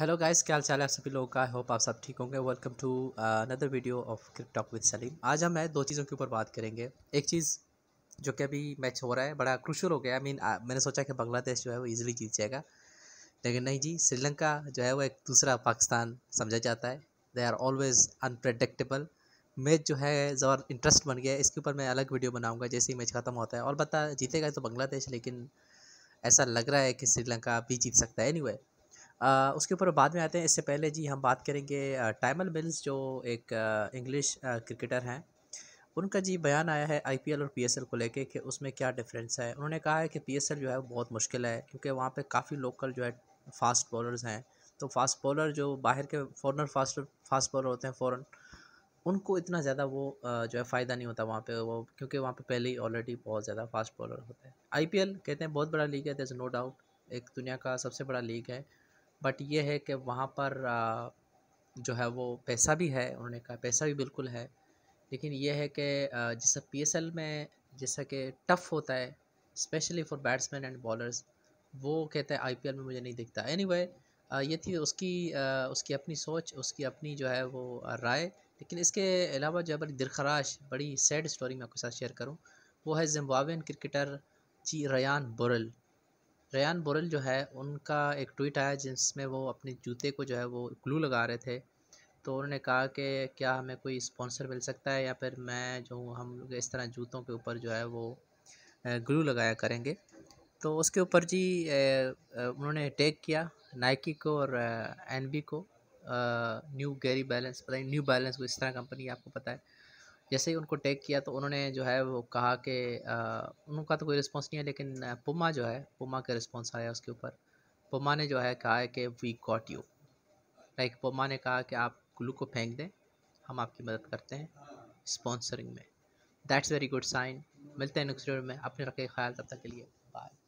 hello guys क्या हाल चाल है आप सभी लोगों का आई होप आप सब ठीक होंगे welcome to another video of CrickTalk with Saleem आज हम है दो चीज़ों के ऊपर बात करेंगे एक चीज़ जो कि अभी मैच हो रहा है बड़ा क्रूशल हो गया आई I मीन mean, मैंने सोचा कि बांग्लादेश जो है वो ईजिली जीत जाएगा लेकिन नहीं जी श्रीलंका जो है वो एक दूसरा पाकिस्तान समझा जाता है they are always unpredictable match जो है ज़बर इंटरेस्ट बन गया है इसके ऊपर मैं अलग वीडियो बनाऊँगा जैसे ही मैच ख़त्म होता है और बता जीतेगा तो बांग्लादेश लेकिन ऐसा लग रहा है कि श्रीलंका भी जीत सकता है एनी anyway, उसके ऊपर बाद में आते हैं इससे पहले जी हम बात करेंगे टाइमल मिल्स जो एक इंग्लिश क्रिकेटर हैं उनका जी बयान आया है आईपीएल और पीएसएल को लेके कि उसमें क्या डिफरेंस है उन्होंने कहा है कि पीएसएल जो है वो बहुत मुश्किल है क्योंकि वहाँ पे काफ़ी लोकल जो है फास्ट बॉलर्स हैं तो फास्ट बॉलर जो बाहर के फॉरनर फास्ट फास्ट बॉलर होते हैं फ़ौर उनको इतना ज़्यादा वो जो है फ़ायदा नहीं होता वहाँ पे वो क्योंकि वहाँ पे पहले ही ऑलरेडी बहुत ज़्यादा फास्ट बॉलर होते हैं आईपीएल कहते हैं बहुत बड़ा लीग है दर इज़ नो डाउट एक दुनिया का सबसे बड़ा लीग है बट ये है कि वहाँ पर जो है वो पैसा भी है उन्होंने कहा पैसा भी बिल्कुल है लेकिन ये है कि जैसा पीएसएल में जैसा कि टफ़ होता है specially for batsman and bowlers वो आई पी आईपीएल में मुझे नहीं दिखता एनीवे anyway, ये थी उसकी उसकी अपनी सोच उसकी अपनी जो है वो राय लेकिन इसके अलावा जो है बड़ी दिलखराश बड़ी सैड स्टोरी मैं आपके साथ शेयर करूँ वो है जिम्बावियन क्रिकेटर जी रयान बुरल रयान बोरल जो है उनका एक ट्वीट आया जिसमें वो अपने जूते को जो है वो ग्लू लगा रहे थे तो उन्होंने कहा कि क्या हमें कोई स्पॉन्सर मिल सकता है या फिर मैं जो हम लोग इस तरह जूतों के ऊपर जो है वो ग्लू लगाया करेंगे तो उसके ऊपर जी उन्होंने टेक किया नाइकी को और एन को न्यू गैरी बैलेंस पता है न्यू बैलेंस को इस तरह कंपनी आपको पता है जैसे ही उनको टैग किया तो उन्होंने जो है वो कहा कि उनका तो कोई रिस्पॉन्स नहीं है लेकिन पुमा जो है पुमा का रिस्पॉन्स आया उसके ऊपर पुमा ने जो है कहा है कि वी गॉट यू लाइक पुमा ने कहा कि आप ग्लू को फेंक दें हम आपकी मदद करते हैं स्पॉन्सरिंग में दैट्स वेरी गुड साइन मिलते हैं नेक्स्ट वीडियो में अपने रखे ख्याल तब तक के लिए बाय